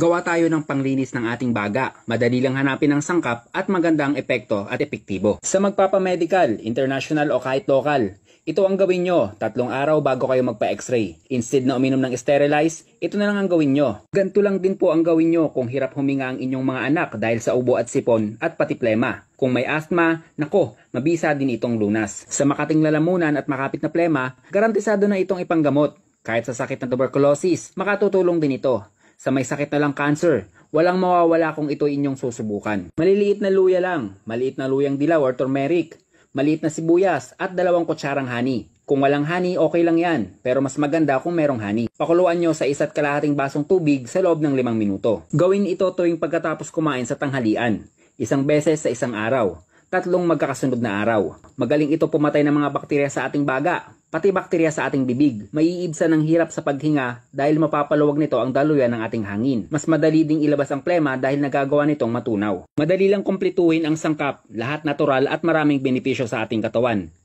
Gawa tayo ng panglinis ng ating baga. Madali lang hanapin ang sangkap at magandang epekto at epektibo. Sa magpapamedical, international o kahit local, ito ang gawin nyo tatlong araw bago kayo magpa-x-ray. Instead na uminom ng sterilize, ito na lang ang gawin nyo. Ganto lang din po ang gawin nyo kung hirap huminga ang inyong mga anak dahil sa ubo at sipon at pati plema. Kung may asthma, nako, mabisa din itong lunas. Sa makating lalamunan at makapit na plema, garantisado na itong ipanggamot. Kahit sa sakit na tuberculosis, makatutulong din ito sa may sakit na lang cancer. Walang mawawala kung ito inyong susubukan. Maliliit na luya lang, maliit na luyang dilaw or turmeric, maliit na sibuyas at dalawang kutsarang honey. Kung walang honey, okay lang yan, pero mas maganda kung merong honey. Pakuluan nyo sa isa't kalahating basong tubig sa loob ng limang minuto. Gawin ito tuwing pagkatapos kumain sa tanghalian, isang beses sa isang araw, tatlong magkakasunod na araw. Magaling ito pumatay ng mga bakterya sa ating baga, pati bakterya sa ating bibig. Maiibsan ng hirap sa paghinga dahil mapapaluwag nito ang daluyan ng ating hangin. Mas madali ding ilabas ang plema dahil nagagawa nitong matunaw. Madali lang kumpletuhin ang sangkap, lahat natural at maraming benepisyo sa ating katawan.